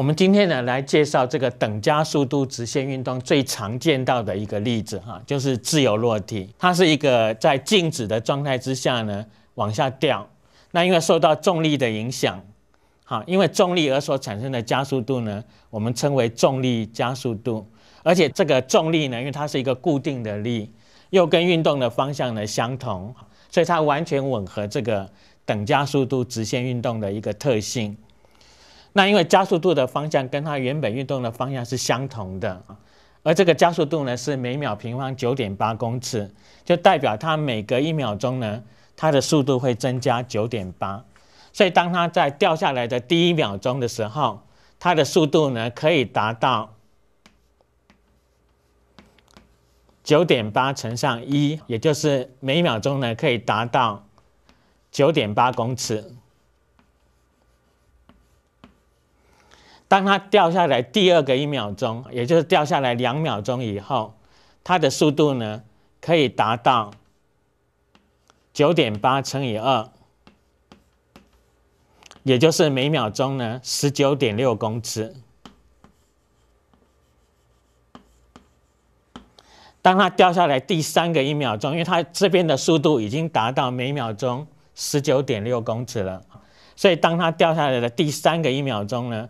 我们今天呢来介绍这个等加速度直线运动最常见到的一个例子哈，就是自由落体。它是一个在静止的状态之下呢往下掉，那因为受到重力的影响，哈，因为重力而所产生的加速度呢，我们称为重力加速度。而且这个重力呢，因为它是一个固定的力，又跟运动的方向呢相同，所以它完全吻合这个等加速度直线运动的一个特性。那因为加速度的方向跟它原本运动的方向是相同的，而这个加速度呢是每秒平方九点八公尺，就代表它每隔一秒钟呢，它的速度会增加九点八。所以当它在掉下来的第一秒钟的时候，它的速度呢可以达到九点八乘上一，也就是每秒钟呢可以达到九点八公尺。当它掉下来第二个一秒钟，也就是掉下来两秒钟以后，它的速度呢可以达到九点八乘以二，也就是每秒钟呢十九点六公尺。当它掉下来第三个一秒钟，因为它这边的速度已经达到每秒钟十九点六公尺了，所以当它掉下来的第三个一秒钟呢？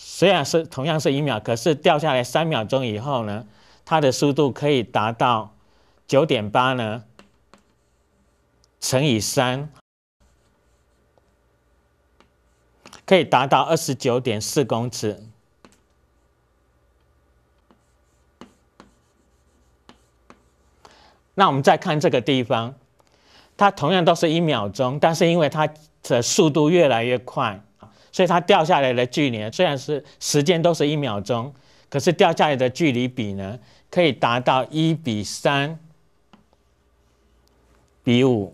虽然是同样是一秒，可是掉下来三秒钟以后呢，它的速度可以达到九点八呢，乘以三，可以达到二十九点四公尺。那我们再看这个地方，它同样都是一秒钟，但是因为它的速度越来越快。所以它掉下来的距离，虽然是时间都是一秒钟，可是掉下来的距离比呢，可以达到一比三比五，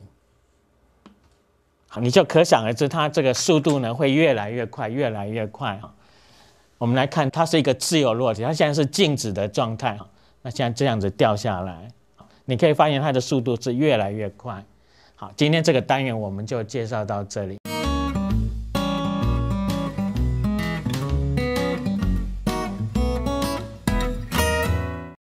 好，你就可想而知，它这个速度呢会越来越快，越来越快啊。我们来看，它是一个自由落体，它现在是静止的状态啊。那现在这样子掉下来，你可以发现它的速度是越来越快。好，今天这个单元我们就介绍到这里。